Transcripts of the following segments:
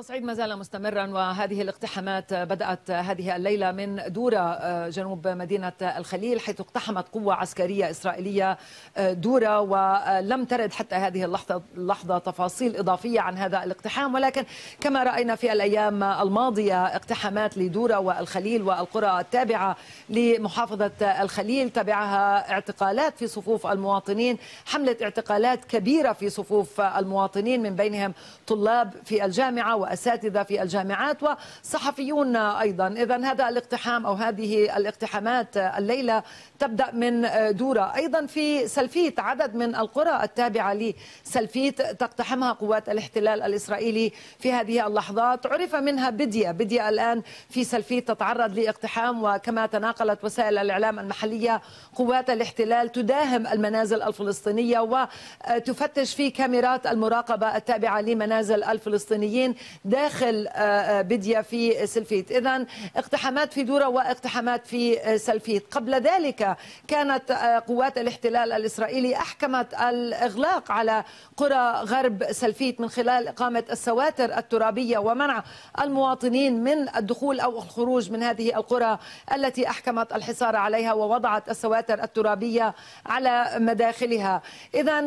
التصعيد ما زال مستمرا وهذه الاقتحامات بدأت هذه الليلة من دورة آه، جنوب مدينة الخليل حيث اقتحمت قوة عسكرية إسرائيلية آه، دورة ولم آه، ترد حتى هذه اللحظة, اللحظة تفاصيل إضافية عن هذا الاقتحام ولكن كما رأينا في الأيام الماضية اقتحامات لدورة والخليل والقرى التابعة لمحافظة الخليل تبعها اعتقالات في صفوف المواطنين حملة اعتقالات كبيرة في صفوف المواطنين من بينهم طلاب في الجامعة و وأساتذة في الجامعات وصحفيون أيضا إذا هذا الاقتحام أو هذه الاقتحامات الليلة تبدأ من دورة أيضا في سلفيت عدد من القرى التابعة لسلفيت تقتحمها قوات الاحتلال الإسرائيلي في هذه اللحظات عرف منها بدية بدية الآن في سلفيت تتعرض لاقتحام وكما تناقلت وسائل الإعلام المحلية قوات الاحتلال تداهم المنازل الفلسطينية وتفتش في كاميرات المراقبة التابعة لمنازل الفلسطينيين داخل آه، آه، بديا في سلفيت إذا اقتحامات في دورة واقتحامات في آه، سلفيت قبل ذلك كانت قوات الاحتلال الإسرائيلي أحكمت الإغلاق على قرى غرب سلفيت من خلال إقامة السواتر الترابية ومنع المواطنين من الدخول أو الخروج من هذه القرى التي أحكمت الحصار عليها ووضعت السواتر الترابية على مداخلها إذا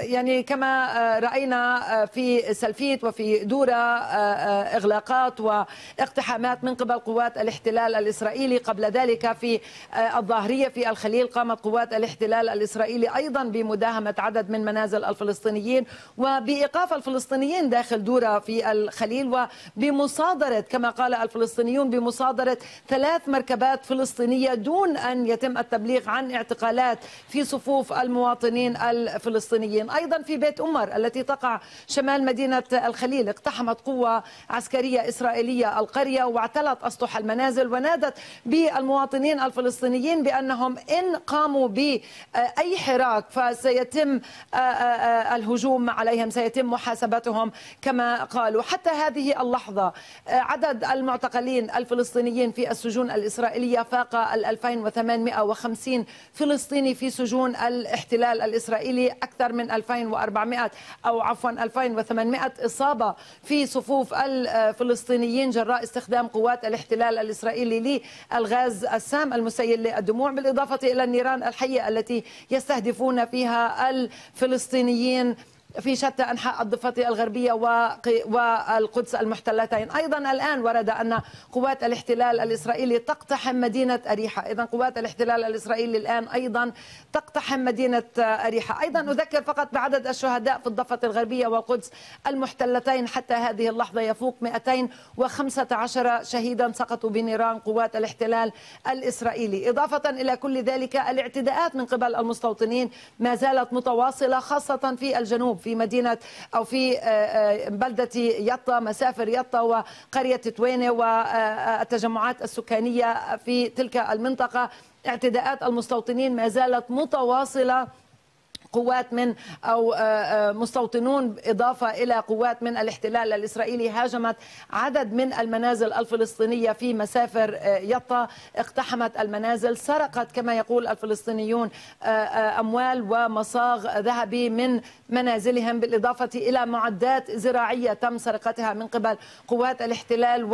يعني كما رأينا في سلفيت وفي دورة وتجاوز آه، آه، إغلاقات واقتحامات من قبل قوات الاحتلال الإسرائيلي قبل ذلك في آه، الظاهرية في الخليل قامت قوات الاحتلال الإسرائيلي أيضا بمداهمة عدد من منازل الفلسطينيين وبإيقاف الفلسطينيين داخل دورة في الخليل وبمصادرة كما قال الفلسطينيون بمصادرة ثلاث مركبات فلسطينية دون أن يتم التبليغ عن اعتقالات في صفوف المواطنين الفلسطينيين أيضا في بيت أمر التي تقع شمال مدينة الخليل اقتحم اقتحمت قوة عسكرية إسرائيلية القرية واعتلت أسطح المنازل ونادت بالمواطنين الفلسطينيين بأنهم إن قاموا بأي حراك فسيتم آه، آه، آه، الهجوم عليهم سيتم محاسبتهم كما قالوا حتى هذه اللحظة عدد المعتقلين الفلسطينيين في السجون الإسرائيلية فاق ال 2850 فلسطيني في سجون الاحتلال الإسرائيلي أكثر من 2400 أو عفوا 2800 إصابة في صفوف الفلسطينيين جراء استخدام قوات الاحتلال الإسرائيلي للغاز السام المسيل للدموع بالإضافة إلى النيران الحية التي يستهدفون فيها الفلسطينيين في شتى أنحاء الضفة الغربية والقدس المحتلتين أيضا الآن ورد أن قوات الاحتلال الإسرائيلي تقتحم مدينة أريحة إذا قوات الاحتلال الإسرائيلي الآن أيضا تقتحم مدينة أريحة أيضا أذكر فقط بعدد الشهداء في الضفة الغربية والقدس المحتلتين حتى هذه اللحظة يفوق 215 شهيدا سقطوا بنيران قوات الاحتلال الإسرائيلي إضافة إلى كل ذلك الاعتداءات من قبل المستوطنين ما زالت متواصلة خاصة في الجنوب في مدينة أو في آه، آه، بلدة يطا مسافر يطا وقرية توينة والتجمعات السكانية في تلك المنطقة اعتداءات المستوطنين ما زالت متواصلة قوات من او آه، آه، مستوطنون اضافه الى قوات من الاحتلال الاسرائيلي هاجمت عدد من المنازل الفلسطينيه في مسافر آه، يطا اقتحمت المنازل سرقت كما يقول الفلسطينيون اموال ومصاغ ذهبي من منازلهم بالاضافه الى معدات زراعيه تم سرقتها من قبل قوات الاحتلال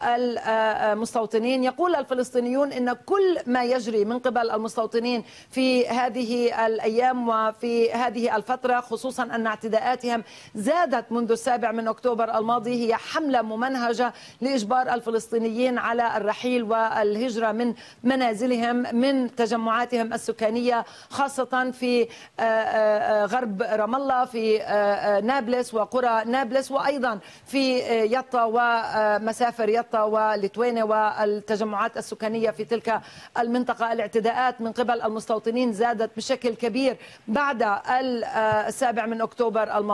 والمستوطنين يقول الفلسطينيون ان كل ما يجري من قبل المستوطنين في هذه الايام و في هذه الفترة خصوصا أن اعتداءاتهم زادت منذ السابع من أكتوبر الماضي هي حملة ممنهجة لإجبار الفلسطينيين على الرحيل والهجرة من منازلهم من تجمعاتهم السكانية خاصة في آه، آه، آه، غرب رام الله في نابلس وقرى نابلس وأيضا في يطا ومسافر يطا ولتوينة والتجمعات السكانية في تلك المنطقة الاعتداءات من قبل المستوطنين زادت بشكل كبير بعد بعد السابع من أكتوبر الماضي